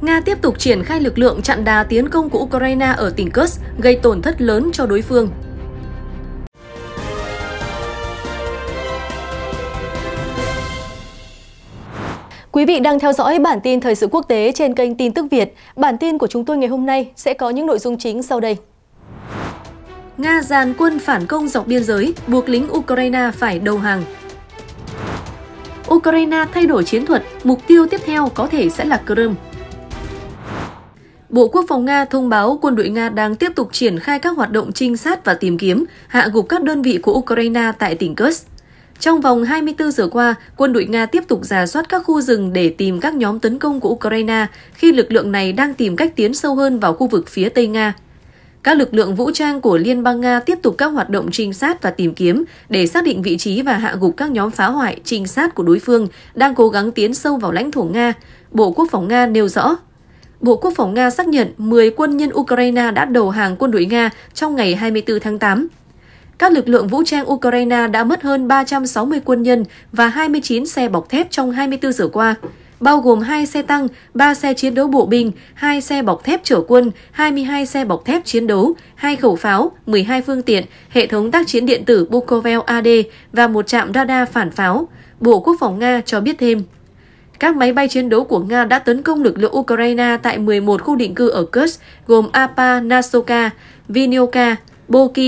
Nga tiếp tục triển khai lực lượng chặn đà tiến công của Ukraine ở tỉnh Kursk, gây tổn thất lớn cho đối phương. Quý vị đang theo dõi bản tin thời sự quốc tế trên kênh Tin tức Việt. Bản tin của chúng tôi ngày hôm nay sẽ có những nội dung chính sau đây. Nga dàn quân phản công dọc biên giới, buộc lính Ukraine phải đầu hàng. Ukraine thay đổi chiến thuật, mục tiêu tiếp theo có thể sẽ là Crimea. Bộ Quốc phòng Nga thông báo quân đội Nga đang tiếp tục triển khai các hoạt động trinh sát và tìm kiếm, hạ gục các đơn vị của Ukraine tại tỉnh Kursk. Trong vòng 24 giờ qua, quân đội Nga tiếp tục giả soát các khu rừng để tìm các nhóm tấn công của Ukraine khi lực lượng này đang tìm cách tiến sâu hơn vào khu vực phía Tây Nga. Các lực lượng vũ trang của Liên bang Nga tiếp tục các hoạt động trinh sát và tìm kiếm để xác định vị trí và hạ gục các nhóm phá hoại trinh sát của đối phương đang cố gắng tiến sâu vào lãnh thổ Nga, Bộ Quốc phòng Nga nêu rõ. Bộ Quốc phòng Nga xác nhận 10 quân nhân Ukraine đã đầu hàng quân đội Nga trong ngày 24 tháng 8. Các lực lượng vũ trang Ukraine đã mất hơn 360 quân nhân và 29 xe bọc thép trong 24 giờ qua, bao gồm 2 xe tăng, 3 xe chiến đấu bộ binh, 2 xe bọc thép chở quân, 22 xe bọc thép chiến đấu, 2 khẩu pháo, 12 phương tiện, hệ thống tác chiến điện tử Bukovel AD và một trạm radar phản pháo. Bộ Quốc phòng Nga cho biết thêm. Các máy bay chiến đấu của Nga đã tấn công lực lượng Ukraine tại 11 khu định cư ở Kursk, gồm Apa, Nasoka, Vinyoka, Boki,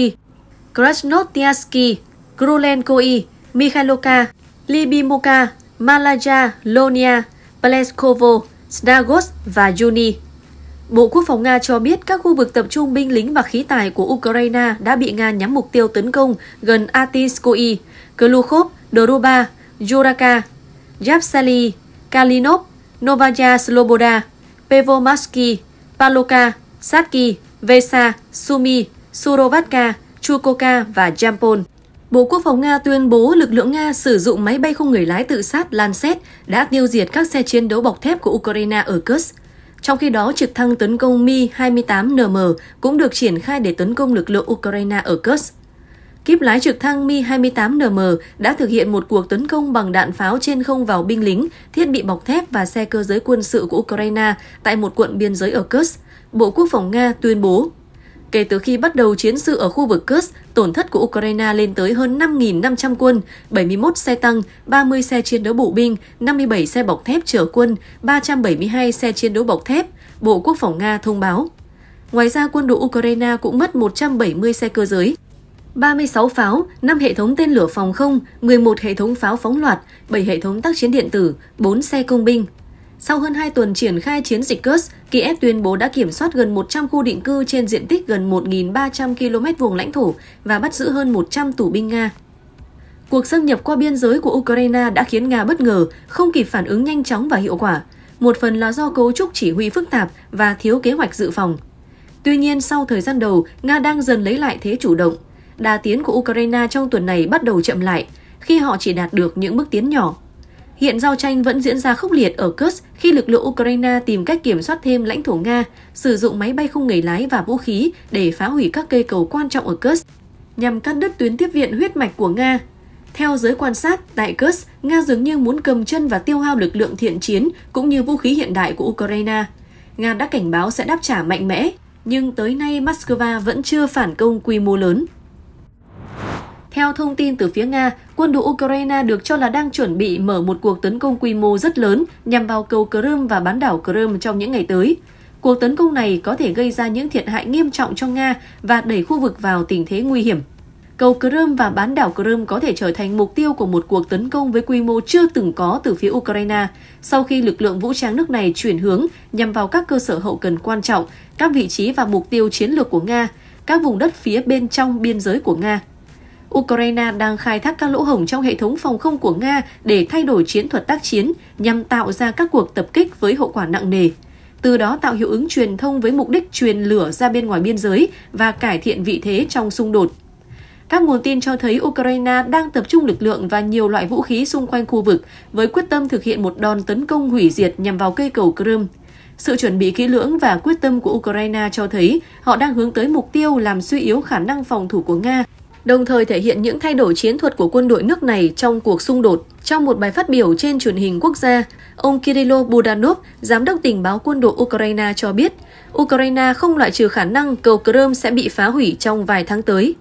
Krasnotiansky, Grulenkoi, Mikhailovka, Libimoka, Malaja, Lonia, Pleskovo, Snagos và Juni. Bộ Quốc phòng Nga cho biết các khu vực tập trung binh lính và khí tài của Ukraine đã bị Nga nhắm mục tiêu tấn công gần Atinskoye, Klukhov, Doruba, Juraka, Yapsali, Kalinov, Novaya Sloboda, Pevomaski, Paloka, Satki, Vesa, Sumi, Surovatka, Chukoka và Jampol. Bộ Quốc phòng Nga tuyên bố lực lượng Nga sử dụng máy bay không người lái tự sát Lancet đã tiêu diệt các xe chiến đấu bọc thép của Ukraine ở Kursk. Trong khi đó, trực thăng tấn công Mi-28NM cũng được triển khai để tấn công lực lượng Ukraine ở Kursk. Kíp lái trực thăng Mi-28NM đã thực hiện một cuộc tấn công bằng đạn pháo trên không vào binh lính, thiết bị bọc thép và xe cơ giới quân sự của Ukraine tại một quận biên giới ở Kursk, Bộ Quốc phòng Nga tuyên bố. Kể từ khi bắt đầu chiến sự ở khu vực Kursk, tổn thất của Ukraine lên tới hơn 5.500 quân, 71 xe tăng, 30 xe chiến đấu bộ binh, 57 xe bọc thép chở quân, 372 xe chiến đấu bọc thép, Bộ Quốc phòng Nga thông báo. Ngoài ra, quân đội Ukraine cũng mất 170 xe cơ giới, 36 pháo, 5 hệ thống tên lửa phòng không, 11 hệ thống pháo phóng loạt, 7 hệ thống tác chiến điện tử, 4 xe công binh. Sau hơn 2 tuần triển khai chiến dịch Kursk, Kiev tuyên bố đã kiểm soát gần 100 khu định cư trên diện tích gần 1.300 km vuông lãnh thổ và bắt giữ hơn 100 tù binh Nga. Cuộc xâm nhập qua biên giới của Ukraine đã khiến Nga bất ngờ, không kịp phản ứng nhanh chóng và hiệu quả. Một phần là do cấu trúc chỉ huy phức tạp và thiếu kế hoạch dự phòng. Tuy nhiên, sau thời gian đầu, Nga đang dần lấy lại thế chủ động – Đà tiến của Ukraine trong tuần này bắt đầu chậm lại khi họ chỉ đạt được những bước tiến nhỏ. Hiện giao tranh vẫn diễn ra khốc liệt ở Kursk khi lực lượng Ukraine tìm cách kiểm soát thêm lãnh thổ Nga, sử dụng máy bay không người lái và vũ khí để phá hủy các cây cầu quan trọng ở Kursk, nhằm cắt đứt tuyến tiếp viện huyết mạch của Nga. Theo giới quan sát, tại Kursk, Nga dường như muốn cầm chân và tiêu hao lực lượng thiện chiến cũng như vũ khí hiện đại của Ukraine. Nga đã cảnh báo sẽ đáp trả mạnh mẽ, nhưng tới nay Moscow vẫn chưa phản công quy mô lớn. Theo thông tin từ phía Nga, quân đội Ukraine được cho là đang chuẩn bị mở một cuộc tấn công quy mô rất lớn nhằm vào cầu Crimea và bán đảo Crimea trong những ngày tới. Cuộc tấn công này có thể gây ra những thiệt hại nghiêm trọng cho Nga và đẩy khu vực vào tình thế nguy hiểm. Cầu Crimea và bán đảo Crimea có thể trở thành mục tiêu của một cuộc tấn công với quy mô chưa từng có từ phía Ukraine sau khi lực lượng vũ trang nước này chuyển hướng nhằm vào các cơ sở hậu cần quan trọng, các vị trí và mục tiêu chiến lược của Nga, các vùng đất phía bên trong biên giới của Nga. Ukraine đang khai thác các lỗ hổng trong hệ thống phòng không của Nga để thay đổi chiến thuật tác chiến nhằm tạo ra các cuộc tập kích với hậu quả nặng nề. Từ đó tạo hiệu ứng truyền thông với mục đích truyền lửa ra bên ngoài biên giới và cải thiện vị thế trong xung đột. Các nguồn tin cho thấy Ukraine đang tập trung lực lượng và nhiều loại vũ khí xung quanh khu vực với quyết tâm thực hiện một đòn tấn công hủy diệt nhằm vào cây cầu Crimea sự chuẩn bị kỹ lưỡng và quyết tâm của Ukraine cho thấy họ đang hướng tới mục tiêu làm suy yếu khả năng phòng thủ của Nga đồng thời thể hiện những thay đổi chiến thuật của quân đội nước này trong cuộc xung đột. Trong một bài phát biểu trên truyền hình quốc gia, ông Kirilo Budanov, giám đốc tình báo quân đội Ukraine cho biết, Ukraine không loại trừ khả năng cầu Crimea sẽ bị phá hủy trong vài tháng tới.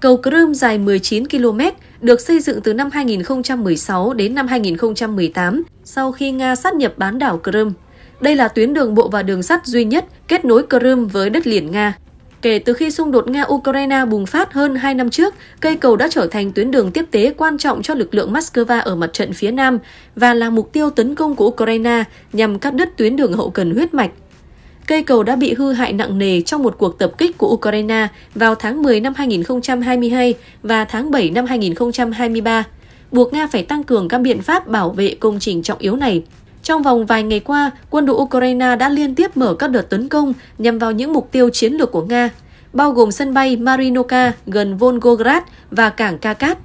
Cầu Crimea dài 19 km được xây dựng từ năm 2016 đến năm 2018 sau khi Nga sát nhập bán đảo Crimea. Đây là tuyến đường bộ và đường sắt duy nhất kết nối Crimea với đất liền Nga. Kể từ khi xung đột Nga-Ukraine bùng phát hơn 2 năm trước, cây cầu đã trở thành tuyến đường tiếp tế quan trọng cho lực lượng Moscow ở mặt trận phía Nam và là mục tiêu tấn công của Ukraine nhằm cắt đứt tuyến đường hậu cần huyết mạch. Cây cầu đã bị hư hại nặng nề trong một cuộc tập kích của Ukraine vào tháng 10 năm 2022 và tháng 7 năm 2023, buộc Nga phải tăng cường các biện pháp bảo vệ công trình trọng yếu này. Trong vòng vài ngày qua, quân đội Ukraine đã liên tiếp mở các đợt tấn công nhằm vào những mục tiêu chiến lược của Nga, bao gồm sân bay Marinoka gần Volgograd và cảng Kakat.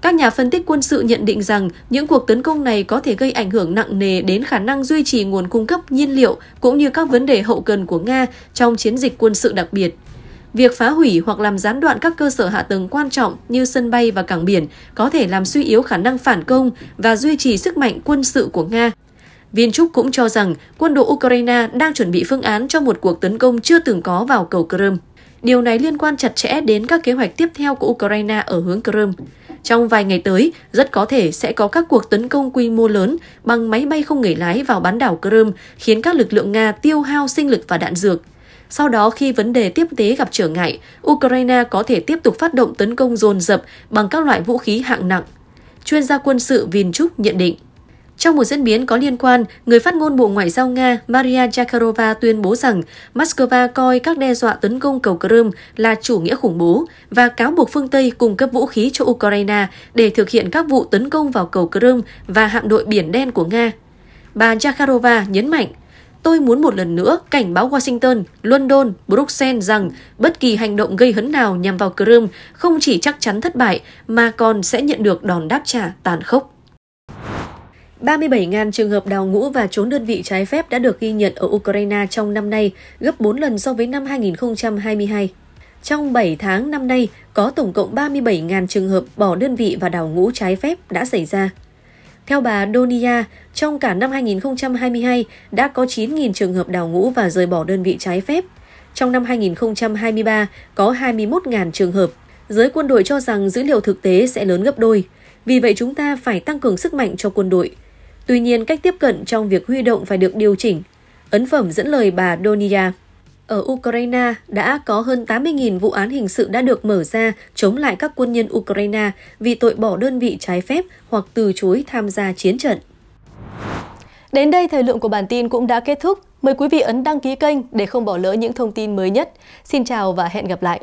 Các nhà phân tích quân sự nhận định rằng những cuộc tấn công này có thể gây ảnh hưởng nặng nề đến khả năng duy trì nguồn cung cấp nhiên liệu cũng như các vấn đề hậu cần của Nga trong chiến dịch quân sự đặc biệt. Việc phá hủy hoặc làm gián đoạn các cơ sở hạ tầng quan trọng như sân bay và cảng biển có thể làm suy yếu khả năng phản công và duy trì sức mạnh quân sự của Nga. Viên Trúc cũng cho rằng quân đội Ukraine đang chuẩn bị phương án cho một cuộc tấn công chưa từng có vào cầu Crimea. Điều này liên quan chặt chẽ đến các kế hoạch tiếp theo của Ukraine ở hướng Crimea. Trong vài ngày tới, rất có thể sẽ có các cuộc tấn công quy mô lớn bằng máy bay không người lái vào bán đảo Crimea, khiến các lực lượng Nga tiêu hao sinh lực và đạn dược. Sau đó, khi vấn đề tiếp tế gặp trở ngại, Ukraine có thể tiếp tục phát động tấn công dồn dập bằng các loại vũ khí hạng nặng. Chuyên gia quân sự Vinchuk nhận định. Trong một diễn biến có liên quan, người phát ngôn Bộ Ngoại giao Nga Maria Zakharova tuyên bố rằng Moscow coi các đe dọa tấn công cầu Crimea là chủ nghĩa khủng bố và cáo buộc phương Tây cung cấp vũ khí cho Ukraine để thực hiện các vụ tấn công vào cầu Crimea và hạm đội Biển Đen của Nga. Bà Zakharova nhấn mạnh, Tôi muốn một lần nữa cảnh báo Washington, London, Bruxelles rằng bất kỳ hành động gây hấn nào nhằm vào Crimea không chỉ chắc chắn thất bại mà còn sẽ nhận được đòn đáp trả tàn khốc. 37.000 trường hợp đào ngũ và trốn đơn vị trái phép đã được ghi nhận ở Ukraine trong năm nay, gấp 4 lần so với năm 2022. Trong 7 tháng năm nay, có tổng cộng 37.000 trường hợp bỏ đơn vị và đào ngũ trái phép đã xảy ra. Theo bà Donia, trong cả năm 2022 đã có 9.000 trường hợp đào ngũ và rời bỏ đơn vị trái phép. Trong năm 2023 có 21.000 trường hợp. Giới quân đội cho rằng dữ liệu thực tế sẽ lớn gấp đôi. Vì vậy chúng ta phải tăng cường sức mạnh cho quân đội, Tuy nhiên, cách tiếp cận trong việc huy động phải được điều chỉnh. Ấn phẩm dẫn lời bà Donia. Ở Ukraine đã có hơn 80.000 vụ án hình sự đã được mở ra chống lại các quân nhân Ukraine vì tội bỏ đơn vị trái phép hoặc từ chối tham gia chiến trận. Đến đây thời lượng của bản tin cũng đã kết thúc. Mời quý vị ấn đăng ký kênh để không bỏ lỡ những thông tin mới nhất. Xin chào và hẹn gặp lại.